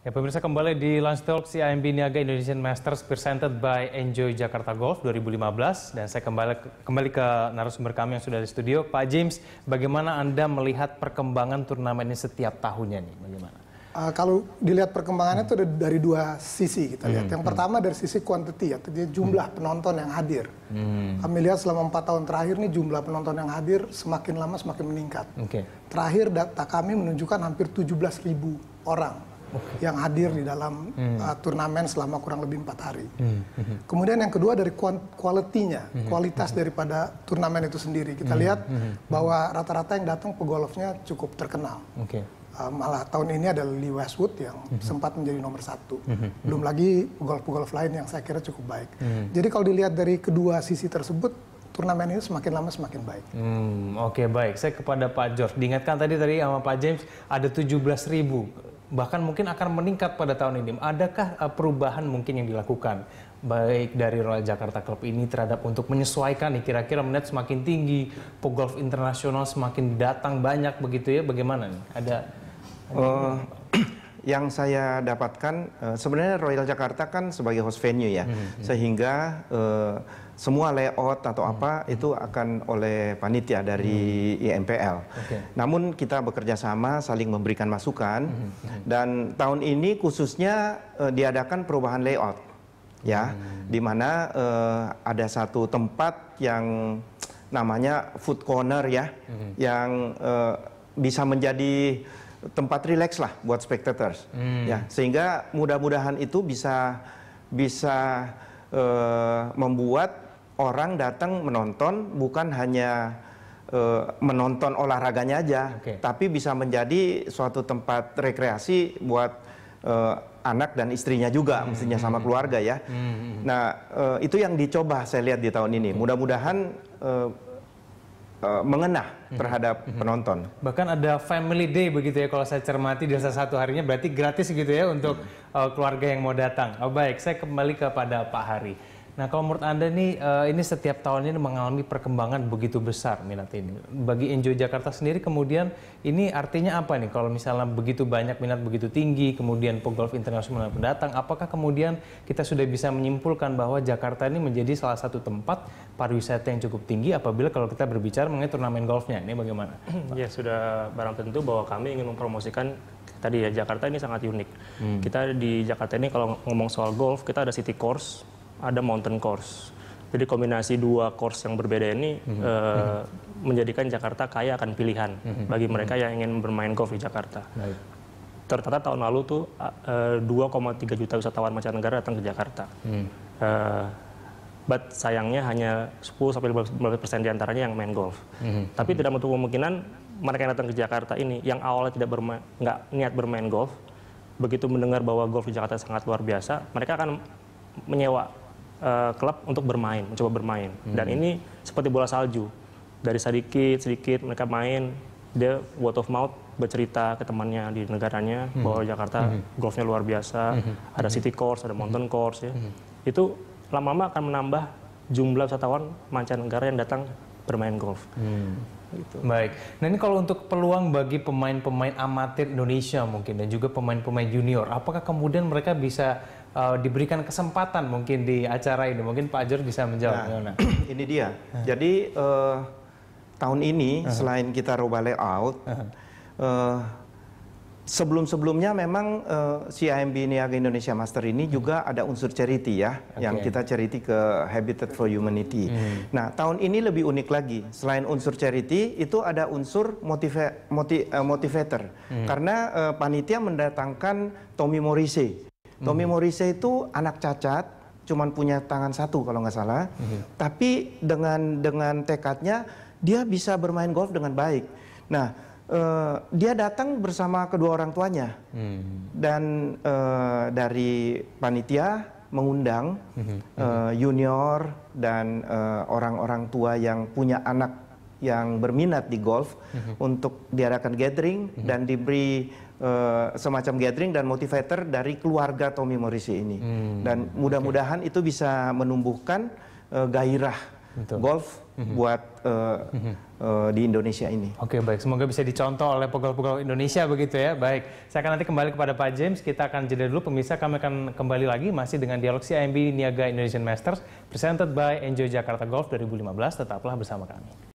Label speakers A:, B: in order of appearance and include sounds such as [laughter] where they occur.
A: Ya, pemirsa kembali di Lunch Talk CIMB Niaga Indonesian Masters presented by Enjoy Jakarta Golf 2015 dan saya kembali kembali ke narasumber kami yang sudah di studio Pak James, bagaimana Anda melihat perkembangan turnamen ini setiap tahunnya nih? Bagaimana?
B: Uh, kalau dilihat perkembangannya itu hmm. dari dua sisi kita lihat. Hmm. Yang hmm. pertama dari sisi kuantiti artinya jumlah hmm. penonton yang hadir. Hmm. Kami lihat selama empat tahun terakhir nih jumlah penonton yang hadir semakin lama semakin meningkat. Okay. Terakhir data kami menunjukkan hampir 17.000 orang yang hadir di dalam hmm. uh, turnamen selama kurang lebih empat hari. Hmm. hmm. Kemudian yang kedua dari kualitinya, hmm. hmm. kualitas daripada turnamen itu sendiri. Kita hmm. lihat hmm. bahwa rata-rata yang datang pegolfnya cukup terkenal. Okay. Uh, malah tahun ini ada Lee Westwood yang hmm. sempat menjadi nomor satu. Hmm. hmm. Belum lagi pegolf-pegolf lain yang saya kira cukup baik. Hmm. Jadi kalau dilihat dari kedua sisi tersebut, turnamen ini semakin lama semakin baik.
A: Hmm, Oke okay, baik, saya kepada Pak George. Diingatkan tadi tadi sama Pak James ada belas ribu bahkan mungkin akan meningkat pada tahun ini. Adakah e, perubahan mungkin yang dilakukan baik dari Royal Jakarta Club ini terhadap untuk menyesuaikan nih kira-kira menet semakin tinggi pogolf internasional semakin datang banyak begitu ya bagaimana nih ada,
B: uh, [clears throat] yang saya dapatkan uh, sebenarnya Royal Jakarta kan sebagai host venue ya mm -hmm. sehingga uh, semua layout atau hmm. apa hmm. itu akan oleh panitia dari hmm. IMPL. Okay. Namun kita bekerja sama saling memberikan masukan hmm. Hmm. hmm. dan tahun ini khususnya uh, diadakan perubahan layout ya hmm. di mana uh, ada satu tempat yang namanya food corner ya hmm. yang uh, bisa menjadi tempat rileks lah buat spectators hmm. ya sehingga mudah-mudahan itu bisa bisa uh, membuat orang datang menonton bukan hanya eh, menonton olahraganya aja, okay. tapi bisa menjadi suatu tempat rekreasi buat uh, anak dan istrinya juga, hmm. mestinya sama hmm. keluarga ya. Hmm. hmm, hmm. Nah uh, itu yang dicoba saya lihat di tahun ini. Mudah-mudahan uh, uh, mengena terhadap hmm. penonton.
A: Bahkan ada family day begitu ya kalau saya cermati di salah satu harinya berarti gratis gitu ya untuk uh, keluarga yang mau datang. Oh, baik, saya kembali kepada Pak Hari. Nah, kalau menurut Anda nih, eh, ini setiap tahun ini mengalami perkembangan begitu besar minat ini. Bagi Enjoy Jakarta sendiri kemudian ini artinya apa nih kalau misalnya begitu banyak minat begitu tinggi, kemudian pegolf internasional pendatang, apakah kemudian kita sudah bisa menyimpulkan bahwa Jakarta ini menjadi salah satu tempat pariwisata yang cukup tinggi apabila kalau kita berbicara mengenai turnamen golfnya, ini bagaimana? [clears throat] Ya, sudah
C: barang tentu bahwa kami ingin mempromosikan tadi ya Jakarta ini sangat unik. Hmm. Kita di Jakarta ini kalau ngomong soal golf, kita ada city course, ada mountain course. Jadi kombinasi dua course yang berbeda ini mm -hmm. uh, menjadikan Jakarta kaya akan pilihan mm -hmm. bagi mereka mhm. yang ingin bermain golf di Jakarta. Baik. Tertata tahun lalu tuh uh, eh, 2,3 juta wisatawan mancanegara datang ke Jakarta. Mm. Uh, but sayangnya hanya 10 sampai 15 persen diantaranya yang main golf. Mm -hmm. Tapi mm -hmm. tidak menutup kemungkinan mereka yang datang ke Jakarta ini yang awalnya tidak bermain, nggak niat bermain golf, begitu mendengar bahwa golf di Jakarta sangat luar biasa, mereka akan menyewa uh, klub untuk bermain, mencoba bermain. Hmm. Dan ini seperti bola salju. Dari sedikit-sedikit mereka main, dia word of mouth bercerita ke temannya di negaranya hmm. bahwa Jakarta hmm. golfnya luar biasa, hmm. ada hmm. city course, ada mountain hmm. course ya. Hmm. Itu lama-lama akan menambah
A: jumlah wisatawan mancanegara yang datang bermain golf. Hmm. Gitu. Baik. Nah ini kalau untuk peluang bagi pemain-pemain amatir Indonesia mungkin dan juga pemain-pemain junior, apakah kemudian mereka bisa uh, diberikan kesempatan mungkin di acara ini mungkin Pak Jor bisa
B: menjawab nah, [clears throat] ini dia jadi uh, tahun ini uh -huh. selain kita rubah layout uh -huh. Eh, uh, sebelum-sebelumnya memang uh, CIMB Niaga Indonesia Master ini juga ada unsur charity ya, okay. yang kita charity ke Habitat for Humanity. Hmm. Nah, tahun ini lebih unik lagi. Selain unsur charity, itu ada unsur motiva moti motivator. Hmm. Karena uh, panitia mendatangkan Tommy Morrissey Tommy hmm. Morrissey itu anak cacat, cuman punya tangan satu kalau nggak salah. Hmm. Tapi dengan dengan tekadnya dia bisa bermain golf dengan baik. Nah, uh, dia datang bersama kedua orang tuanya hmm. dan uh, dari panitia mengundang mm Hmm. Uh, junior dan orang-orang tua yang punya anak yang berminat di golf mm-hmm. untuk diarahkan gathering mm-hmm. dan diberi uh, semacam gathering dan motivator dari keluarga Tommy Morrissey ini. Mm-hmm. Dan mudah-mudahan okay. itu bisa menumbuhkan uh, gairah Betul. golf mm-hmm. buat uh, mm-hmm. uh, di Indonesia ini. Oke okay,
A: baik, semoga bisa dicontoh oleh pegol-pegol Indonesia begitu ya. Baik, saya akan nanti kembali kepada Pak James. Kita akan jeda dulu pemirsa. Kami akan kembali lagi masih dengan dialog CIMB Niaga Indonesian Masters presented by Enjoy Jakarta Golf 2015. Tetaplah bersama kami.